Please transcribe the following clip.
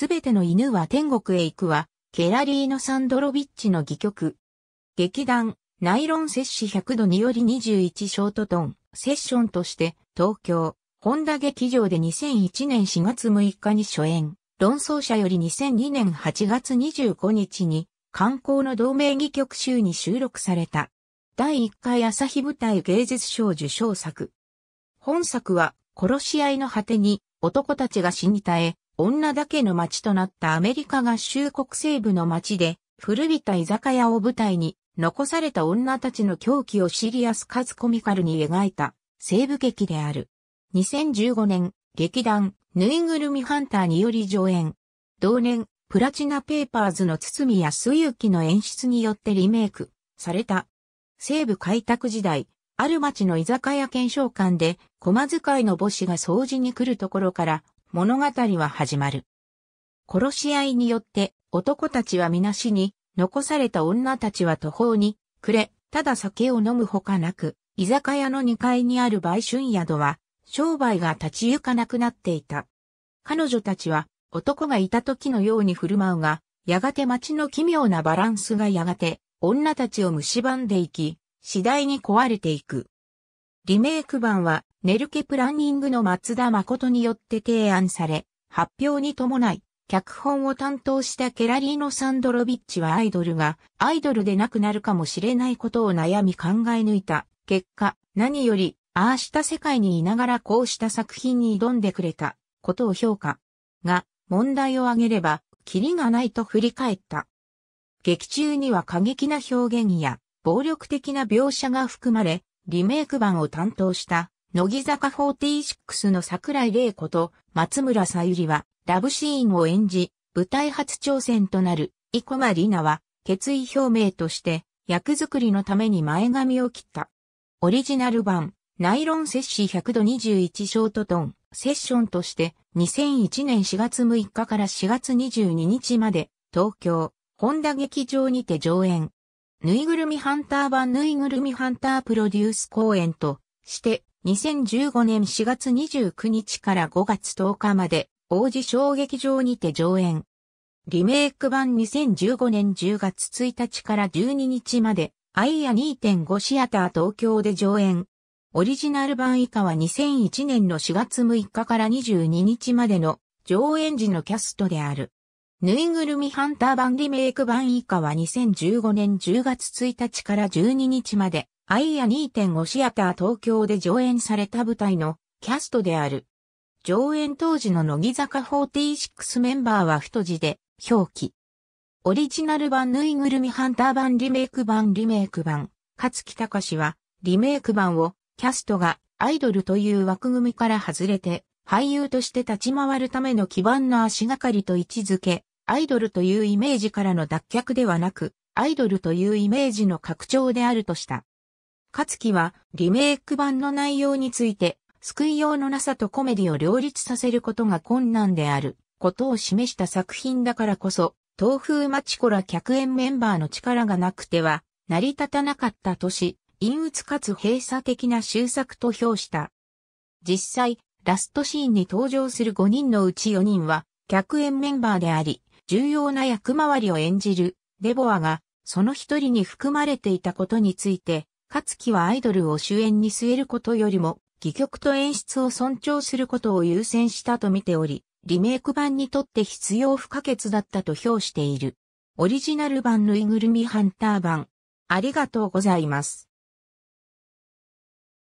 すべての犬は天国へ行くは、ケラリーノ・サンドロビッチの戯曲。劇団、ナイロン摂氏100度により21ショートトン、セッションとして、東京、本田劇場で2001年4月6日に初演、論争者より2002年8月25日に、観光の同盟戯曲集に収録された。第1回朝日舞台芸術賞受賞作。本作は、殺し合いの果てに、男たちが死に絶え、女だけの街となったアメリカ合衆国西部の街で、古びた居酒屋を舞台に、残された女たちの狂気をシリアスかつコミカルに描いた西部劇である。2015年、劇団、ぬいぐるみハンターにより上演。同年、プラチナペーパーズの堤康之の演出によってリメイクされた。西部開拓時代、ある町の居酒屋検証官で、駒使いの母子が掃除に来るところから物語は始まる。殺し合いによって男たちは皆死に、残された女たちは途方に暮れ、ただ酒を飲むほかなく、居酒屋の2階にある売春宿は、商売が立ち行かなくなっていた。彼女たちは男がいた時のように振る舞うが、やがて街の奇妙なバランスがやがて女たちを蝕んでいき、次第に壊れていく。リメイク版はネルケプランニングの松田誠によって提案され、発表に伴い、脚本を担当したケラリーノ・サンドロビッチはアイドルがアイドルでなくなるかもしれないことを悩み考え抜いた。結果、何より、ああした世界にいながらこうした作品に挑んでくれたことを評価。が、問題を挙げれば、キリがないと振り返った。劇中には過激な表現や暴力的な描写が含まれ、リメイク版を担当した乃木坂46の桜井玲子と松村さゆりはラブシーンを演じ、舞台初挑戦となる、生駒里奈は決意表明として役作りのために前髪を切った。オリジナル版、ナイロン摂氏100度21ショートトン、セッションとして2001年4月6日から4月22日まで東京、本田劇場にて上演。ぬいぐるみハンター版ぬいぐるみハンタープロデュース公演として2015年4月29日から5月10日まで、王子小劇場にて上演。リメイク版2015年10月1日から12日まで、アイア2.5シアター東京で上演。オリジナル版以下は2001年の4月6日から22日までの上演時のキャストである。ぬいぐるみハンター版リメイク版以下は2015年10月1日から12日までアイア2.5シアター東京で上演された舞台のキャストである。上演当時の乃木坂46メンバーは太字で表記。オリジナル版ぬいぐるみハンター版リメイク版リメイク版、勝木隆はリメイク版をキャストがアイドルという枠組みから外れて俳優として立ち回るための基盤の足がかりと位置づけ、アイドルというイメージからの脱却ではなく、アイドルというイメージの拡張であるとした。勝木はリメイク版の内容について、救いようのなさとコメディを両立させることが困難であることを示した作品だからこそ、東風町子ら客演メンバーの力がなくては成り立たなかったとし、陰鬱かつ閉鎖的な終作と評した。実際、ラストシーンに登場する5人のうち4人は、客演メンバーであり、重要な役回りを演じる、デボアが、その一人に含まれていたことについて、勝木はアイドルを主演に据えることよりも、戯曲と演出を尊重することを優先したと見ており、リメイク版にとって必要不可欠だったと評している。オリジナル版ぬいぐるみハンター版。ありがとうございます。